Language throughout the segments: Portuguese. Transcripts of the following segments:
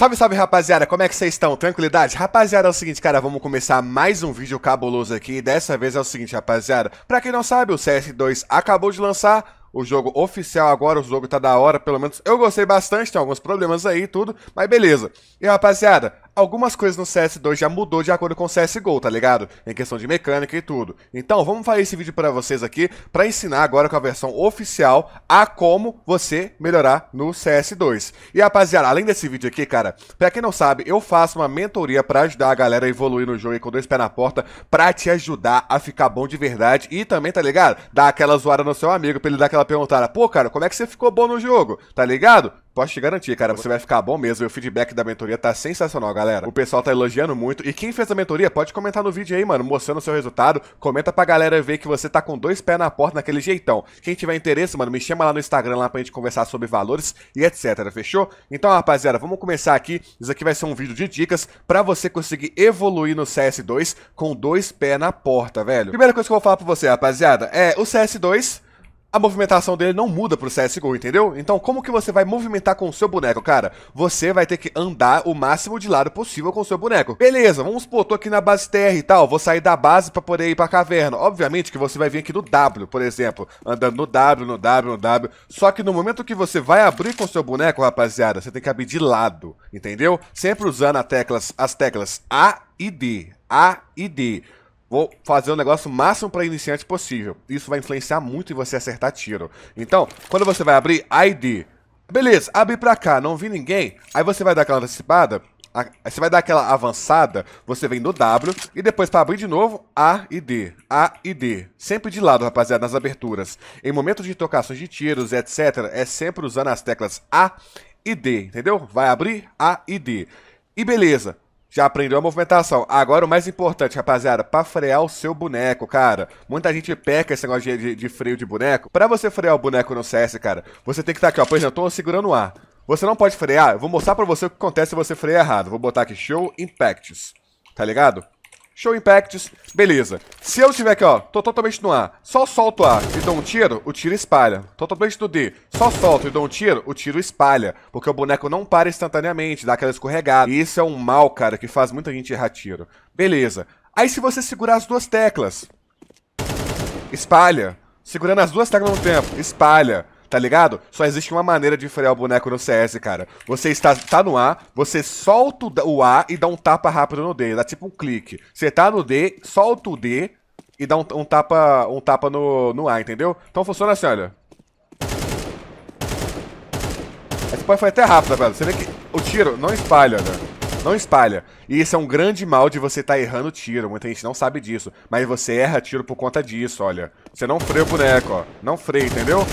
Salve, salve, rapaziada! Como é que vocês estão? Tranquilidade? Rapaziada, é o seguinte, cara, vamos começar mais um vídeo cabuloso aqui. E dessa vez é o seguinte, rapaziada. Pra quem não sabe, o CS2 acabou de lançar o jogo oficial agora, o jogo tá da hora, pelo menos eu gostei bastante, tem alguns problemas aí e tudo, mas beleza. E rapaziada, algumas coisas no CS2 já mudou de acordo com o CSGO, tá ligado? Em questão de mecânica e tudo. Então, vamos fazer esse vídeo para vocês aqui, para ensinar agora com a versão oficial a como você melhorar no CS2. E rapaziada, além desse vídeo aqui, cara, pra quem não sabe, eu faço uma mentoria para ajudar a galera a evoluir no jogo e com dois pés na porta, pra te ajudar a ficar bom de verdade e também, tá ligado? Dar aquela zoada no seu amigo, pra ele dar aquela perguntada, pô, cara, como é que você ficou bom no jogo, tá ligado? Posso te garantir, cara, você vai ficar bom mesmo. E o feedback da mentoria tá sensacional, galera. O pessoal tá elogiando muito. E quem fez a mentoria, pode comentar no vídeo aí, mano, mostrando o seu resultado. Comenta pra galera ver que você tá com dois pés na porta naquele jeitão. Quem tiver interesse, mano, me chama lá no Instagram lá pra gente conversar sobre valores e etc, fechou? Então, rapaziada, vamos começar aqui. Isso aqui vai ser um vídeo de dicas pra você conseguir evoluir no CS2 com dois pés na porta, velho. Primeira coisa que eu vou falar pra você, rapaziada, é o CS2 a movimentação dele não muda pro CSGO, entendeu? Então como que você vai movimentar com o seu boneco, cara? Você vai ter que andar o máximo de lado possível com o seu boneco. Beleza, vamos supor, tô aqui na base terra e tal, vou sair da base pra poder ir pra caverna. Obviamente que você vai vir aqui no W, por exemplo, andando no W, no W, no W. Só que no momento que você vai abrir com o seu boneco, rapaziada, você tem que abrir de lado, entendeu? Sempre usando teclas, as teclas A e D, A e D vou fazer o negócio máximo para iniciante possível. Isso vai influenciar muito em você acertar tiro. Então, quando você vai abrir, ID. Beleza, abri pra cá, não vi ninguém. Aí você vai dar aquela antecipada, aí você vai dar aquela avançada, você vem no W, e depois para abrir de novo, A e D, A e D. Sempre de lado, rapaziada, nas aberturas. Em momentos de trocações de tiros, etc., é sempre usando as teclas A e D, entendeu? Vai abrir A e D. E beleza, já aprendeu a movimentação. Agora o mais importante, rapaziada, para frear o seu boneco, cara. Muita gente peca esse negócio de, de, freio de boneco. Para você frear o boneco no CS, cara, você tem que estar tá aqui, ó. Por exemplo, eu tô segurando o ar. Você não pode frear. Eu vou mostrar para você o que acontece se você frear errado. Vou botar aqui show impacts. Tá ligado? Show impacts, beleza. Se eu tiver aqui, ó, tô totalmente no A, só solto A e dou um tiro, o tiro espalha. Totalmente no D, só solto e dou um tiro, o tiro espalha. Porque o boneco não para instantaneamente, dá aquela escorregada. E isso é um mal, cara, que faz muita gente errar tiro. Beleza. Aí se você segurar as duas teclas, espalha. Segurando as duas teclas ao mesmo tempo, espalha tá ligado? Só existe uma maneira de frear o boneco no CS, cara. Você está tá no A, você solta o A e dá um tapa rápido no D, dá tipo um clique. Você tá no D, solta o D e dá um, um tapa, um tapa no, no A, entendeu? Então funciona assim, olha. Esse pode foi até rápida, velho. Você vê que o tiro não espalha, olha. Né? Não espalha. E isso é um grande mal de você estar tá errando tiro. Muita gente não sabe disso. Mas você erra tiro por conta disso, olha. Você não freia o boneco, ó. Não freia, entendeu?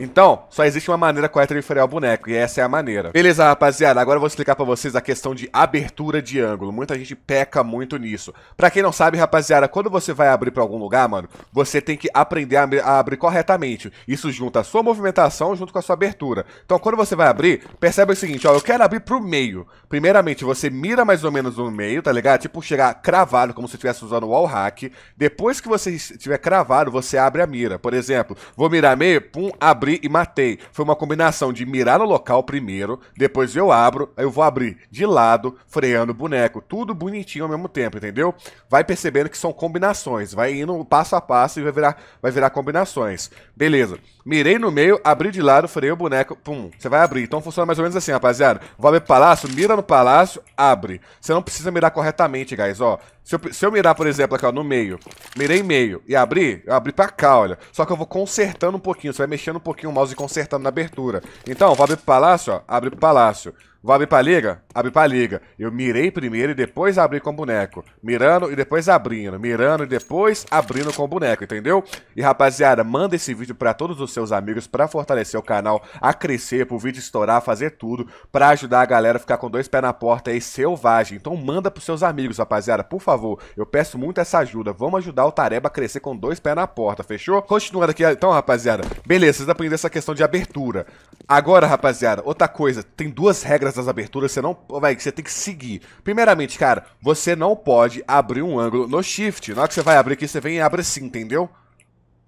Então, só existe uma maneira correta de frear o boneco, e essa é a maneira. Beleza, rapaziada, agora eu vou explicar pra vocês a questão de abertura de ângulo. Muita gente peca muito nisso. Pra quem não sabe, rapaziada, quando você vai abrir pra algum lugar, mano, você tem que aprender a, a abrir corretamente. Isso junta a sua movimentação junto com a sua abertura. Então, quando você vai abrir, percebe o seguinte, ó, eu quero abrir pro meio. Primeiramente, você mira mais ou menos no meio, tá ligado? Tipo, chegar cravado, como se estivesse usando o wall hack. Depois que você estiver cravado, você abre a mira. Por exemplo, vou mirar meio, pum, abre abri e matei. Foi uma combinação de mirar no local primeiro, depois eu abro, aí eu vou abrir de lado, freando o boneco. Tudo bonitinho ao mesmo tempo, entendeu? Vai percebendo que são combinações. Vai indo passo a passo e vai virar, vai virar combinações. Beleza. Mirei no meio, abri de lado, freio o boneco, pum. Você vai abrir. Então funciona mais ou menos assim, rapaziada. Vou abrir palácio, mira no palácio, abre. Você não precisa mirar corretamente, guys, ó. Se eu, se eu mirar, por exemplo, aqui, ó, no meio. Mirei meio e abri, eu abri pra cá, olha. Só que eu vou consertando um pouquinho. Você vai mexendo um pouquinho o mouse e consertando na abertura. Então, vou abrir pro palácio, ó. Abre pro palácio. Vou abrir pra liga? abre pra liga. Eu mirei primeiro e depois abri com o boneco. Mirando e depois abrindo. Mirando e depois abrindo com o boneco, entendeu? E rapaziada, manda esse vídeo pra todos os seus amigos pra fortalecer o canal, a crescer, pro vídeo estourar, fazer tudo, pra ajudar a galera a ficar com dois pés na porta aí, selvagem. Então manda pros seus amigos, rapaziada, por favor. Eu peço muito essa ajuda. Vamos ajudar o Tareba a crescer com dois pés na porta, fechou? Continuando aqui, então, rapaziada. Beleza, vocês aprenderam essa questão de abertura. Agora, rapaziada, outra coisa. Tem duas regras regras das aberturas, você não. Véi, você tem que seguir. Primeiramente, cara, você não pode abrir um ângulo no shift. Na hora que você vai abrir aqui, você vem e abre assim, entendeu?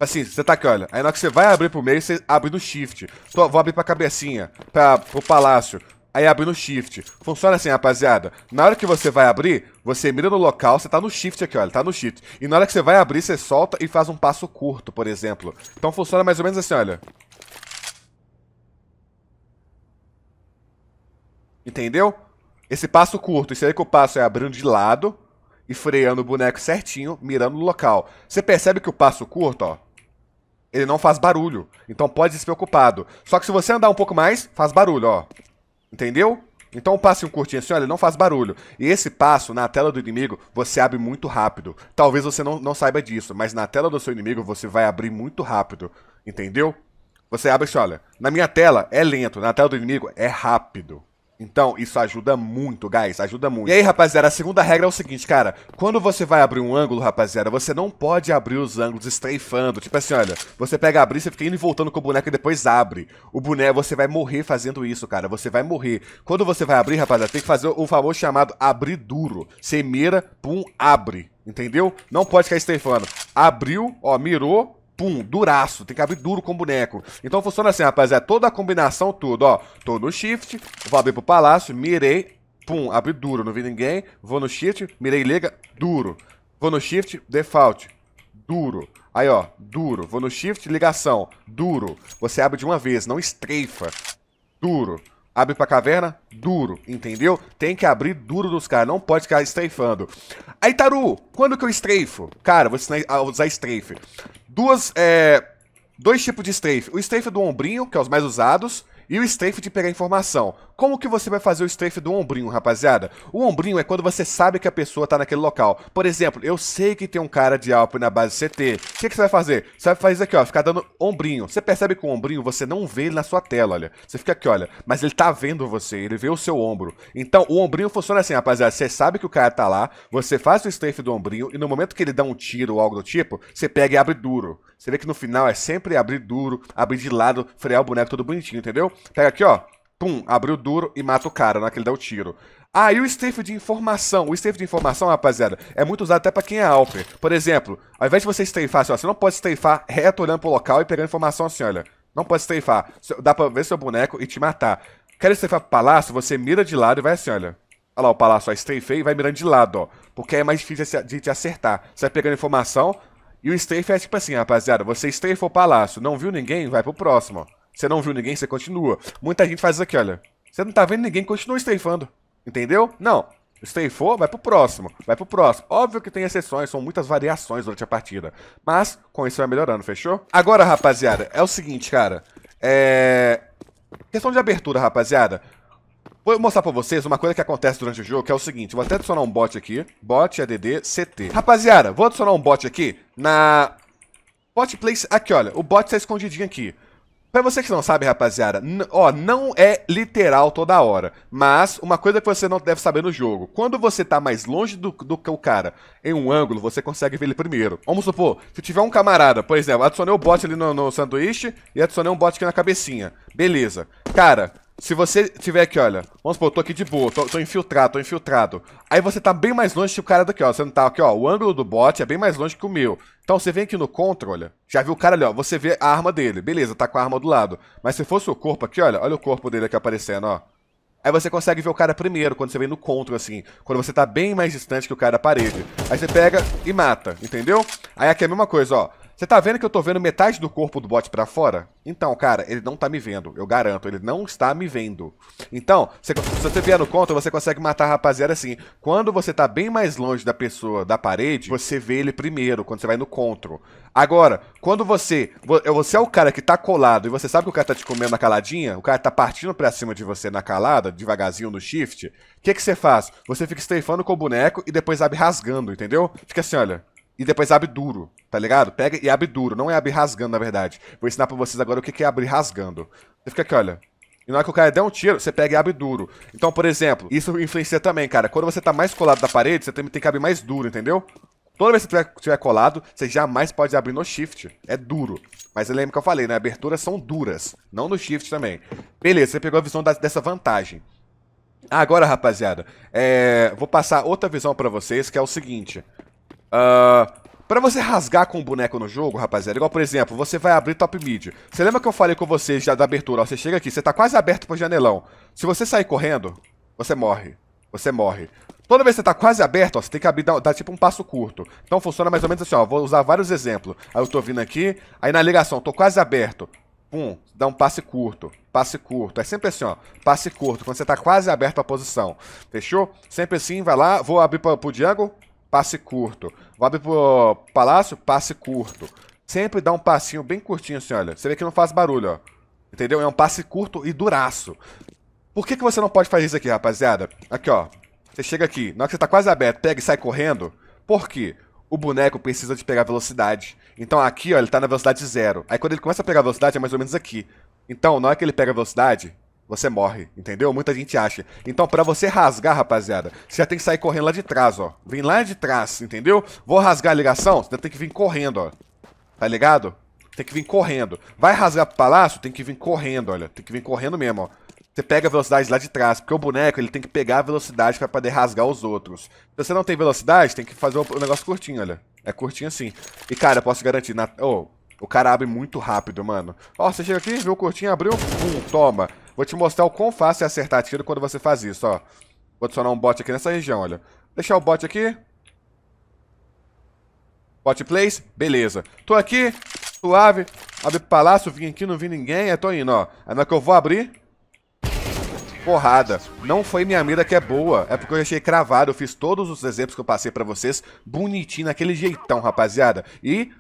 Assim, você tá aqui, olha. Aí na hora que você vai abrir pro meio, você abre no shift. Tô, vou abrir pra cabecinha, pra, pro palácio. Aí abre no shift. Funciona assim, rapaziada. Na hora que você vai abrir, você mira no local, você tá no shift aqui, olha. Tá no shift. E na hora que você vai abrir, você solta e faz um passo curto, por exemplo. Então funciona mais ou menos assim, olha. Entendeu? Esse passo curto, isso aí que eu passo é abrindo de lado e freando o boneco certinho, mirando no local. Você percebe que o passo curto, ó, ele não faz barulho. Então pode se preocupado. Só que se você andar um pouco mais, faz barulho, ó. Entendeu? Então o passo curtinho assim, ó, ele não faz barulho. E esse passo, na tela do inimigo, você abre muito rápido. Talvez você não, não saiba disso, mas na tela do seu inimigo você vai abrir muito rápido. Entendeu? Você abre assim, olha. Na minha tela é lento, na tela do inimigo é rápido. Então, isso ajuda muito, guys, ajuda muito. E aí, rapaziada, a segunda regra é o seguinte, cara. Quando você vai abrir um ângulo, rapaziada, você não pode abrir os ângulos strafando. Tipo assim, olha, você pega abrir, você fica indo e voltando com o boneco e depois abre. O boneco, você vai morrer fazendo isso, cara. Você vai morrer. Quando você vai abrir, rapaziada, tem que fazer o famoso chamado abrir duro. Você mira, pum, abre. Entendeu? Não pode ficar strafando. Abriu, ó, mirou, pum, duraço. Tem que abrir duro com boneco. Então funciona assim, rapaziada. É toda a combinação, tudo, ó. Tô no shift, vou abrir pro palácio, mirei, pum, abri duro, não vi ninguém. Vou no shift, mirei liga, duro. Vou no shift, default, duro. Aí, ó, duro. Vou no shift, ligação, duro. Você abre de uma vez, não estreifa. Duro. Abre pra caverna, duro, entendeu? Tem que abrir duro nos caras, não pode ficar strafando. Aí, Taru, quando que eu strafo? Cara, vou ensinar a ah, usar strafe. Duas, é... Dois tipos de strafe. O strafe do ombrinho, que é os mais usados, e o strafe de pegar informação. Como que você vai fazer o strafe do ombrinho, rapaziada? O ombrinho é quando você sabe que a pessoa tá naquele local. Por exemplo, eu sei que tem um cara de Alp na base CT. O que, que você vai fazer? Você vai fazer isso aqui, ó, ficar dando ombrinho. Você percebe que o ombrinho você não vê ele na sua tela, olha. Você fica aqui, olha, mas ele tá vendo você, ele vê o seu ombro. Então, o ombrinho funciona assim, rapaziada. Você sabe que o cara tá lá, você faz o strafe do ombrinho e no momento que ele dá um tiro ou algo do tipo, você pega e abre duro. Você vê que no final é sempre abrir duro, abrir de lado, frear o boneco todo bonitinho, entendeu? Pega aqui, ó, pum, abre o duro e mata o cara na hora é que ele dá o tiro. Ah, e o strafe de informação? O strafe de informação, rapaziada, é muito usado até pra quem é alper. Por exemplo, ao invés de você strafar assim, ó, você não pode strafar reto olhando pro local e pegando informação assim, olha. Não pode strafar. Dá pra ver seu boneco e te matar. Quer strafar pro palácio? Você mira de lado e vai assim, olha. Olha lá, o palácio, ó, strafei e vai mirando de lado, ó. Porque é mais difícil de te acertar. Você vai pegando informação e o strafe é tipo assim, rapaziada. Você strafou o palácio, não viu ninguém, vai pro próximo, ó. Você não viu ninguém, você continua. Muita gente faz isso aqui, olha. Você não tá vendo ninguém, continua strafando. Entendeu? Não. Strafou, vai pro próximo. Vai pro próximo. Óbvio que tem exceções, são muitas variações durante a partida. Mas, com isso vai melhorando, fechou? Agora, rapaziada, é o seguinte, cara. É... Questão de abertura, rapaziada. Vou mostrar pra vocês uma coisa que acontece durante o jogo, que é o seguinte. Vou até adicionar um bot aqui. Bot, ADD, é CT. Rapaziada, vou adicionar um bot aqui na... Bot place... Aqui, olha. O bot tá escondidinho aqui. Para você que não sabe, rapaziada, ó, não é literal toda hora. Mas uma coisa que você não deve saber no jogo: quando você tá mais longe do, do que o cara em um ângulo, você consegue ver ele primeiro. Vamos supor, se tiver um camarada, por exemplo, adicionei o bot ali no, no sanduíche e adicionei um bot aqui na cabecinha. Beleza. Cara, se você tiver aqui, olha, vamos supor, eu tô aqui de boa, tô, tô, infiltrado, tô infiltrado. Aí você tá bem mais longe que o cara daqui, ó. Você não tá aqui, ó. O ângulo do bot é bem mais longe que o meu. Então você vem aqui no controle, olha. Já viu o cara ali, ó. Você vê a arma dele. Beleza, tá com a arma do lado. Mas se fosse o corpo aqui, olha, olha o corpo dele aqui aparecendo, ó. Aí você consegue ver o cara primeiro, quando você vem no controle assim. Quando você tá bem mais distante que o cara da parede. Aí você pega e mata, entendeu? Aí aqui é a mesma coisa, ó. Você tá vendo que eu tô vendo metade do corpo do bot para fora? Então, cara, ele não tá me vendo. Eu garanto, ele não está me vendo. Então, se você vier no contra, você consegue matar a rapaziada assim. Quando você tá bem mais longe da pessoa, da parede, você vê ele primeiro, quando você vai no contro. Agora, quando você. Você é o cara que tá colado e você sabe que o cara tá te comendo na caladinha, o cara tá partindo pra cima de você na calada, devagarzinho no shift, o que, que você faz? Você fica strafando com o boneco e depois abre rasgando, entendeu? Fica assim, olha e depois abre duro, tá ligado? Pega e abre duro, não é abrir rasgando, na verdade. Vou ensinar pra vocês agora o que é abrir rasgando. Você fica aqui, olha. E na hora que o cara der um tiro, você pega e abre duro. Então, por exemplo, isso influencia também, cara. Quando você tá mais colado da parede, você tem, tem que abrir mais duro, entendeu? Toda vez que você tiver, colado, você jamais pode abrir no shift. É duro. Mas lembra que eu falei, né? Aberturas são duras. Não no shift também. Beleza, você pegou a visão da, dessa vantagem. Agora, rapaziada, é... vou passar outra visão pra vocês, que é o seguinte. Uh, ah, para você rasgar com o boneco no jogo, rapaziada, igual por exemplo, você vai abrir top mid. Você lembra que eu falei com vocês já da abertura? Ó, você chega aqui, você tá quase aberto pro janelão. Se você sair correndo, você morre. Você morre. Toda vez que você tá quase aberto, ó, você tem que abrir, dar, dar, tipo um passo curto. Então funciona mais ou menos assim, ó. Vou usar vários exemplos. Aí eu tô vindo aqui, aí na ligação, tô quase aberto. Pum, dá um passe curto, passe curto. É sempre assim, ó, passe curto, quando você tá quase aberto a posição. Fechou? Sempre assim, vai lá, vou abrir pra, pro Diego passe curto. Vai pro palácio, passe curto. Sempre dá um passinho bem curtinho assim, olha. Você vê que não faz barulho, ó. Entendeu? É um passe curto e duraço. Por que, que você não pode fazer isso aqui, rapaziada? Aqui, ó. Você chega aqui, na hora que você tá quase aberto, pega e sai correndo. Por quê? O boneco precisa de pegar velocidade. Então aqui, ó, ele tá na velocidade zero. Aí quando ele começa a pegar velocidade, é mais ou menos aqui. Então, na hora que ele pega velocidade, você morre, entendeu? Muita gente acha. Então, para você rasgar, rapaziada, você já tem que sair correndo lá de trás, ó. Vem lá de trás, entendeu? Vou rasgar a ligação, você tem que vir correndo, ó. Tá ligado? Tem que vir correndo. Vai rasgar pro palácio, tem que vir correndo, olha. Tem que vir correndo mesmo, ó. Você pega a velocidade lá de trás, porque o boneco ele tem que pegar a velocidade para poder rasgar os outros. Se você não tem velocidade, tem que fazer o negócio curtinho, olha. É curtinho assim. E, cara, posso garantir, na... Oh, o cara abre muito rápido, mano. Ó, oh, você chega aqui, viu? o curtinho, abriu, pum, toma. Vou te mostrar o quão fácil é acertar tiro quando você faz isso, ó. Vou adicionar um bot aqui nessa região, olha. Deixar o bot aqui. Bot place, beleza. Tô aqui, suave. Abre pro palácio, vim aqui, não vi ninguém, é, tô indo, ó. Aí é que eu vou abrir... Porrada. Não foi minha mira que é boa, é porque eu achei cravado. Eu fiz todos os exemplos que eu passei pra vocês bonitinho, naquele jeitão, rapaziada. E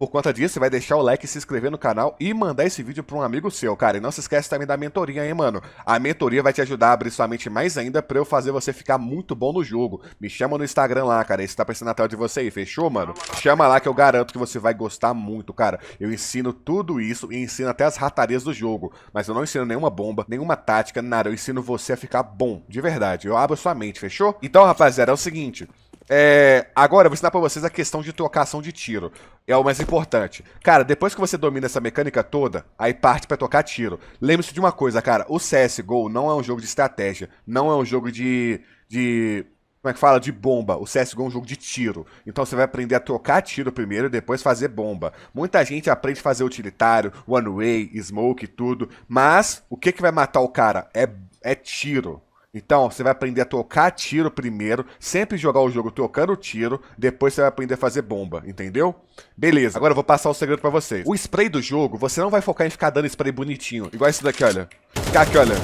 por conta disso, você vai deixar o like, se inscrever no canal e mandar esse vídeo para um amigo seu, cara. E não se esquece também da mentoria, hein, mano? A mentoria vai te ajudar a abrir sua mente mais ainda para eu fazer você ficar muito bom no jogo. Me chama no Instagram lá, cara. Esse tá aparecendo esse Natal de você aí, fechou, mano? Chama lá que eu garanto que você vai gostar muito, cara. Eu ensino tudo isso e ensino até as ratarias do jogo. Mas eu não ensino nenhuma bomba, nenhuma tática, nada. Eu ensino você a ficar bom, de verdade. Eu abro sua mente, fechou? Então, rapaziada, é o seguinte... É, agora, eu vou ensinar pra vocês a questão de trocação de tiro. É o mais importante. Cara, depois que você domina essa mecânica toda, aí parte para tocar tiro. Lembre-se de uma coisa, cara. O CSGO não é um jogo de estratégia. Não é um jogo de... de como é que fala? De bomba. O CSGO é um jogo de tiro. Então você vai aprender a trocar tiro primeiro e depois fazer bomba. Muita gente aprende a fazer utilitário, one-way, smoke e tudo. Mas o que, que vai matar o cara? É, é tiro. Então, você vai aprender a tocar tiro primeiro, sempre jogar o jogo tocando tiro, depois você vai aprender a fazer bomba, entendeu? Beleza, agora eu vou passar o um segredo para vocês. O spray do jogo, você não vai focar em ficar dando spray bonitinho, igual esse daqui, olha. Ficar aqui, olha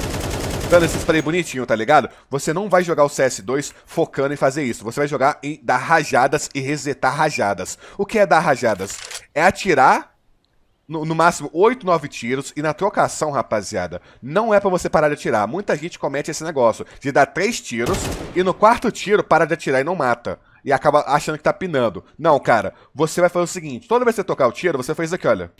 dando esse spray bonitinho, tá ligado? Você não vai jogar o CS2 focando em fazer isso. Você vai jogar em dar rajadas e resetar rajadas. O que é dar rajadas? É atirar no, no, máximo 8, 9 tiros. E na trocação, rapaziada, não é para você parar de atirar. Muita gente comete esse negócio de dar 3 tiros e no quarto tiro para de atirar e não mata. E acaba achando que tá pinando. Não, cara, você vai fazer o seguinte: toda vez que você tocar o tiro, você faz isso aqui, olha.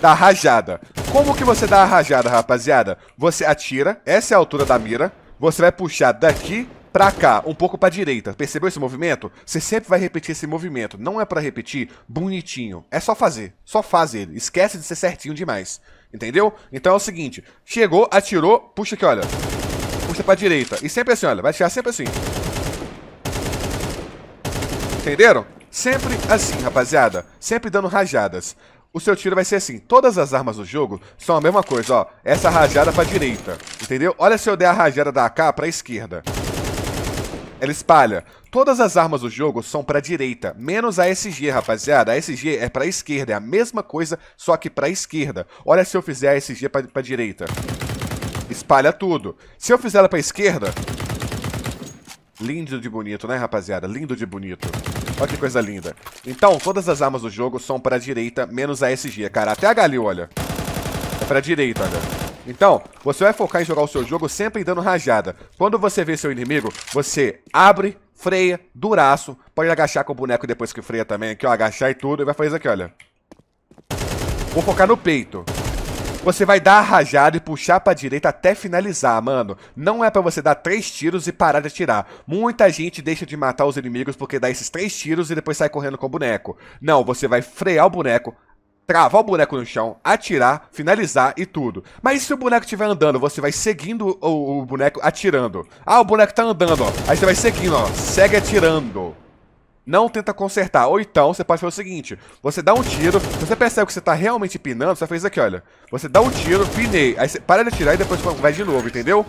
Dá rajada. Como que você dá a rajada, rapaziada? Você atira, essa é a altura da mira. Você vai puxar daqui pra cá, um pouco pra direita. Percebeu esse movimento? Você sempre vai repetir esse movimento. Não é para repetir bonitinho. É só fazer. Só faz ele. Esquece de ser certinho demais. Entendeu? Então é o seguinte. Chegou, atirou, puxa aqui, olha. Puxa pra direita. E sempre assim, olha. Vai tirar sempre assim. Entenderam? Sempre assim, rapaziada. Sempre dando rajadas. O seu tiro vai ser assim. Todas as armas do jogo são a mesma coisa, ó. Essa rajada pra direita, entendeu? Olha se eu der a rajada da AK pra esquerda. Ela espalha. Todas as armas do jogo são pra direita, menos a SG, rapaziada. A SG é pra esquerda, é a mesma coisa, só que pra esquerda. Olha se eu fizer a SG pra, pra direita. Espalha tudo. Se eu fizer ela pra esquerda... Lindo de bonito, né, rapaziada? Lindo de bonito. Olha que coisa linda. Então, todas as armas do jogo são pra direita, menos a SG. Cara, até a Galil, olha. É pra direita, olha. Então, você vai focar em jogar o seu jogo sempre dando rajada. Quando você vê seu inimigo, você abre, freia, duraço. Pode agachar com o boneco depois que freia também, aqui ó, agachar e tudo. E vai fazer isso aqui, olha. Vou focar no peito. Você vai dar a rajada e puxar pra direita até finalizar, mano. Não é pra você dar três tiros e parar de atirar. Muita gente deixa de matar os inimigos porque dá esses três tiros e depois sai correndo com o boneco. Não, você vai frear o boneco, travar o boneco no chão, atirar, finalizar e tudo. Mas e se o boneco estiver andando, você vai seguindo o, o, boneco atirando. Ah, o boneco tá andando, ó. Aí você vai seguindo, ó. Segue atirando. Não tenta consertar. Ou então, você pode fazer o seguinte. Você dá um tiro, se você percebe que você tá realmente pinando, você faz isso aqui, olha. Você dá um tiro, pinei. Aí você para de atirar e depois vai de novo, entendeu?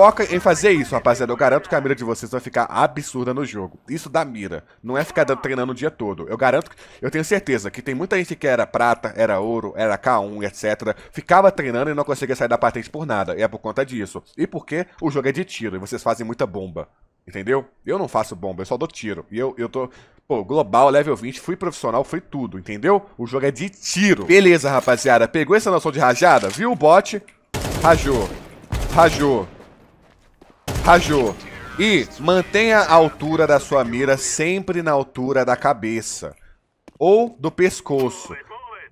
foca em fazer isso, rapaziada. Eu garanto que a mira de vocês vai ficar absurda no jogo. Isso da mira. Não é ficar treinando o dia todo. Eu garanto, eu tenho certeza que tem muita gente que era prata, era ouro, era K1, etc. Ficava treinando e não conseguia sair da patente por nada. E é por conta disso. E porque o jogo é de tiro e vocês fazem muita bomba. Entendeu? Eu não faço bomba, eu só dou tiro. E eu, eu tô. Pô, global, level 20, fui profissional, fui tudo, entendeu? O jogo é de tiro. Beleza, rapaziada. Pegou essa noção de rajada? Viu o bot? Rajou. Rajou. Rajou. E mantenha a altura da sua mira sempre na altura da cabeça. Ou do pescoço.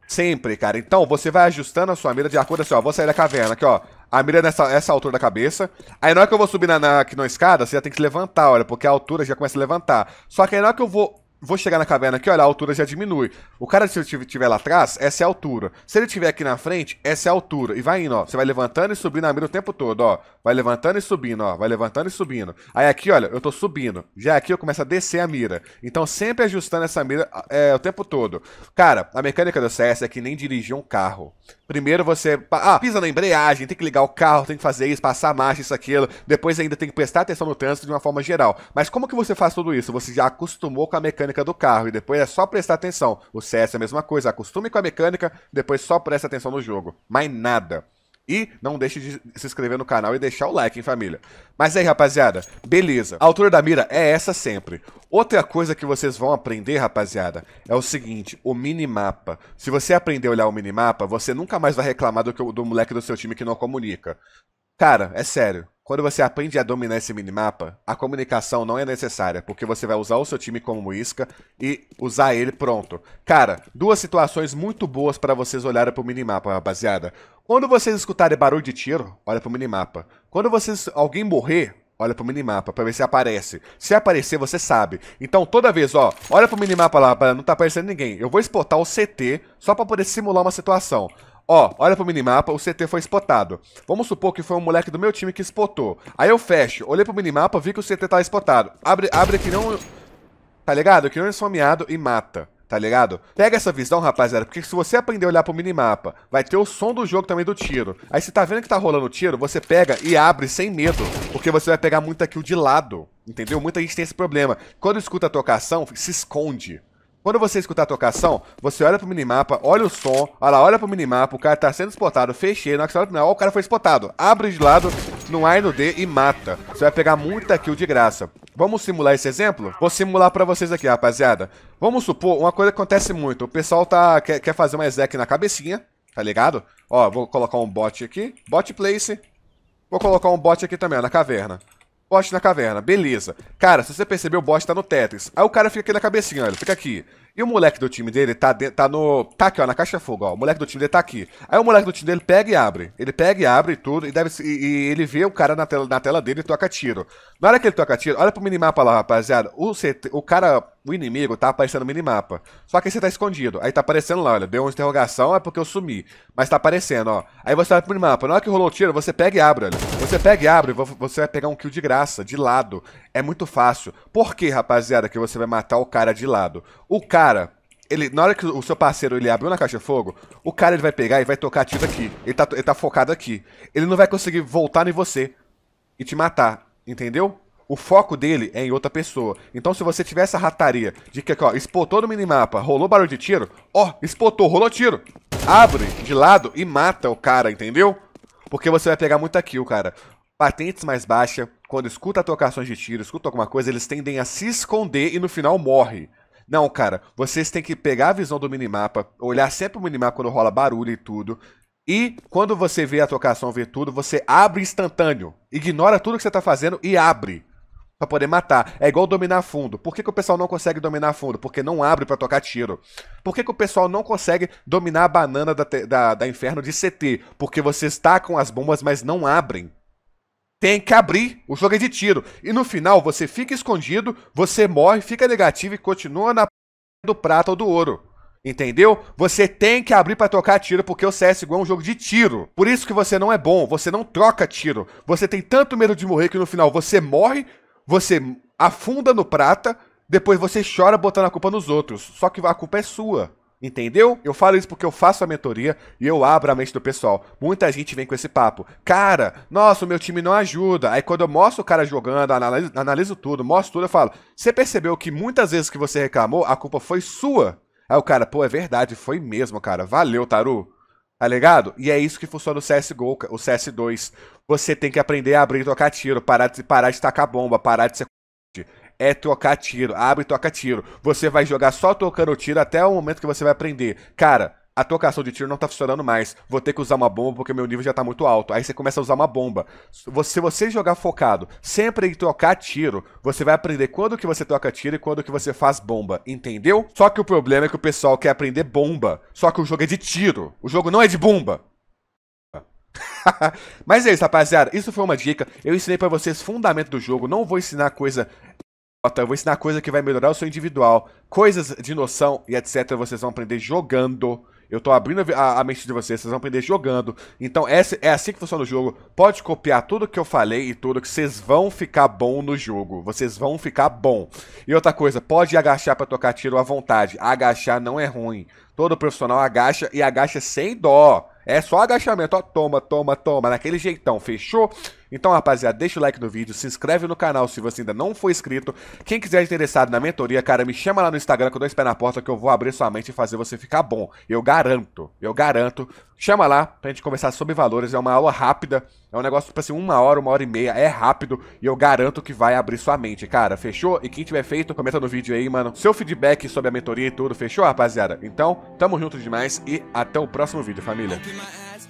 Sempre, cara. Então, você vai ajustando a sua mira de acordo assim, ó. Vou sair da caverna aqui, ó. A mira é nessa essa altura da cabeça. Aí na hora que eu vou subir na, na, aqui na escada, você já tem que se levantar, olha. Porque a altura já começa a levantar. Só que aí na hora que eu vou vou chegar na caverna aqui, olha, a altura já diminui. O cara, se ele estiver lá atrás, essa é a altura. Se ele estiver aqui na frente, essa é a altura. E vai indo, ó. Você vai levantando e subindo a mira o tempo todo, ó. Vai levantando e subindo, ó. Vai levantando e subindo. Aí aqui, olha, eu tô subindo. Já aqui eu começo a descer a mira. Então sempre ajustando essa mira é, o tempo todo. Cara, a mecânica do CS é que nem dirigir um carro. Primeiro você ah, pisa na embreagem, tem que ligar o carro, tem que fazer isso, passar marcha, isso, aquilo. Depois ainda tem que prestar atenção no trânsito de uma forma geral. Mas como que você faz tudo isso? Você já acostumou com a mecânica do carro e depois é só prestar atenção. O CS é a mesma coisa, acostume com a mecânica, depois só presta atenção no jogo. Mais nada. E não deixe de se inscrever no canal e deixar o like, hein, família? Mas aí, rapaziada, beleza. A altura da mira é essa sempre. Outra coisa que vocês vão aprender, rapaziada, é o seguinte, o minimapa. Se você aprender a olhar o minimapa, você nunca mais vai reclamar do, que, do moleque do seu time que não comunica. Cara, é sério. Quando você aprende a dominar esse minimapa, a comunicação não é necessária, porque você vai usar o seu time como isca e usar ele pronto. Cara, duas situações muito boas para vocês olharem pro minimapa, rapaziada. Quando vocês escutarem barulho de tiro, olha pro minimapa. Quando vocês alguém morrer, olha pro minimapa para ver se aparece. Se aparecer, você sabe. Então toda vez, ó, olha pro minimapa lá, não tá aparecendo ninguém. Eu vou exportar o CT só para poder simular uma situação. Ó, olha pro minimapa, o CT foi spotado. Vamos supor que foi um moleque do meu time que spotou. Aí eu fecho, olhei pro minimapa, vi que o CT tá spotado. Abre, abre que não... Tá ligado? Que não é esfomeado e mata tá ligado? Pega essa visão, rapaziada, porque se você aprender a olhar pro minimapa, vai ter o som do jogo também do tiro. Aí você tá vendo que tá rolando tiro, você pega e abre sem medo, porque você vai pegar muita kill de lado, entendeu? Muita gente tem esse problema. Quando escuta a tocação, se esconde. Quando você escutar a tocação, você olha pro minimapa, olha o som, olha lá, olha pro minimapa, o cara tá sendo spotado, fechei, na hora que você olha pro minimapa, ó, o cara foi spotado. Abre de lado, no A e no D e mata. Você vai pegar muita kill de graça. Vamos simular esse exemplo? Vou simular pra vocês aqui, rapaziada. Vamos supor, uma coisa que acontece muito, o pessoal tá, quer, quer fazer uma exec na cabecinha, tá ligado? Ó, vou colocar um bot aqui, bot place. Vou colocar um bot aqui também, ó, na caverna. Bote na caverna, beleza. Cara, se você percebeu, o bot tá no Tetris. Aí o cara fica aqui na cabecinha, olha, fica aqui. E o moleque do time dele tá, de, tá no. Tá aqui, ó, na caixa de fogo, ó. O moleque do time dele tá aqui. Aí o moleque do time dele pega e abre. Ele pega e abre tudo. E, deve, e, e ele vê o cara na tela, na tela dele e toca tiro. Na hora que ele toca tiro, olha pro minimapa lá, rapaziada. O, CT, o cara o inimigo tá aparecendo no minimapa. Só que você tá escondido. Aí tá aparecendo lá, olha, deu uma interrogação, é porque eu sumi. Mas tá aparecendo, ó. Aí você vai pro minimapa. Na hora que rolou o tiro, você pega e abre, olha. Você pega e abre, você vai pegar um kill de graça, de lado é muito fácil. Por que, rapaziada, que você vai matar o cara de lado? O cara, ele, na hora que o seu parceiro ele abriu na caixa de fogo, o cara ele vai pegar e vai tocar tiro aqui. Ele tá, ele tá focado aqui. Ele não vai conseguir voltar em você e te matar, entendeu? O foco dele é em outra pessoa. Então se você tiver essa rataria de que, ó, expotou no minimapa, rolou barulho de tiro, ó, expotou, rolou tiro. Abre de lado e mata o cara, entendeu? Porque você vai pegar muita kill, cara. Patentes mais baixa, quando escuta atocações de tiro, escuta alguma coisa, eles tendem a se esconder e no final morre. Não, cara, vocês têm que pegar a visão do minimapa, olhar sempre o minimapa quando rola barulho e tudo. E quando você vê a tocação, vê tudo, você abre instantâneo. Ignora tudo que você tá fazendo e abre. Pra poder matar. É igual dominar fundo. Por que, que o pessoal não consegue dominar fundo? Porque não abre para tocar tiro. Por que, que o pessoal não consegue dominar a banana da, da, da inferno de CT? Porque vocês tacam as bombas, mas não abrem tem que abrir. O jogo é de tiro. E no final você fica escondido, você morre, fica negativo e continua na do prata ou do ouro. Entendeu? Você tem que abrir para trocar tiro, porque o CSGO é um jogo de tiro. Por isso que você não é bom, você não troca tiro. Você tem tanto medo de morrer que no final você morre, você afunda no prata, depois você chora botando a culpa nos outros. Só que a culpa é sua. Entendeu? Eu falo isso porque eu faço a mentoria e eu abro a mente do pessoal. Muita gente vem com esse papo. Cara, nossa, o meu time não ajuda. Aí quando eu mostro o cara jogando, analiso, analiso tudo, mostro tudo, eu falo: Você percebeu que muitas vezes que você reclamou, a culpa foi sua? Aí o cara, pô, é verdade, foi mesmo, cara. Valeu, Taru. Tá ligado? E é isso que funciona o CSGO, o CS2. Você tem que aprender a abrir e tocar tiro, parar de, parar de tacar bomba, parar de ser é trocar tiro. Abre e toca tiro. Você vai jogar só tocando tiro até o momento que você vai aprender. Cara, a trocação de tiro não tá funcionando mais. Vou ter que usar uma bomba porque meu nível já tá muito alto. Aí você começa a usar uma bomba. Se você jogar focado sempre em trocar tiro, você vai aprender quando que você troca tiro e quando que você faz bomba, entendeu? Só que o problema é que o pessoal quer aprender bomba. Só que o jogo é de tiro. O jogo não é de bomba. Mas é isso, rapaziada. Isso foi uma dica. Eu ensinei para vocês fundamento do jogo. Não vou ensinar coisa eu vou ensinar coisa que vai melhorar o seu individual. Coisas de noção e etc. Vocês vão aprender jogando. Eu tô abrindo a, a, mente de vocês, vocês vão aprender jogando. Então, essa, é assim que funciona o jogo. Pode copiar tudo que eu falei e tudo, que vocês vão ficar bom no jogo. Vocês vão ficar bom. E outra coisa, pode agachar para tocar tiro à vontade. Agachar não é ruim. Todo profissional agacha e agacha sem dó. É só agachamento, ó, toma, toma, toma, naquele jeitão, fechou? Então, rapaziada, deixa o like no vídeo, se inscreve no canal se você ainda não for inscrito. Quem quiser interessado na mentoria, cara, me chama lá no Instagram que eu dou na porta que eu vou abrir sua mente e fazer você ficar bom. Eu garanto, eu garanto. Chama lá pra gente conversar sobre valores, é uma aula rápida, é um negócio tipo assim, uma hora, uma hora e meia, é rápido e eu garanto que vai abrir sua mente, cara. Fechou? E quem tiver feito, comenta no vídeo aí, mano, seu feedback sobre a mentoria e tudo, fechou, rapaziada? Então, tamo junto demais e até o próximo vídeo, família.